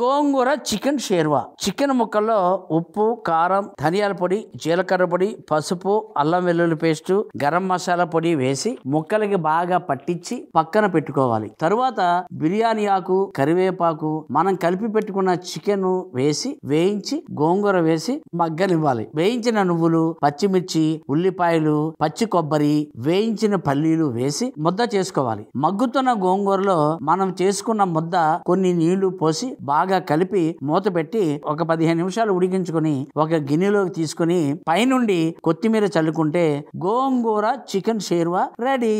గోంగూర chicken sherwa chicken ముక్కల్లో ఉప్పు కారం ధనియాల పొడి జీలకర్ర పొడి పసుపు అల్లం వెల్లుల్లి పేస్ట్ గరం మసాలా పొడి వేసి ముక్కలకి బాగా పట్టించి పక్కన పెట్టుకోవాలి తరువాత బిర్యానీ ఆకు కరివేపాకు మనం కలిపి పెట్టుకున్న చికెన్ వేసి వేయించి గోంగూర వేసి మగ్గనివ్వాలి వేయించిన నువ్వులు పచ్చిమిర్చి ఉల్లిపాయలు పచ్చి కొబ్బరి వేయించిన పల్లీలు వేసి ముద్ద చేసుకోవాలి మగ్గుతున్న గోంగూరలో మనం చేసుకున్న ముద్ద కొన్ని నీళ్లు పోసి బాగా బాగా కలిపి మూత పెట్టి ఒక పదిహేను నిమిషాలు ఉడికించుకుని ఒక గిన్నెలోకి తీసుకుని పైనుండి కొత్తిమీర చల్లుకుంటే గోంగూర చికెన్ షేర్వా రెడీ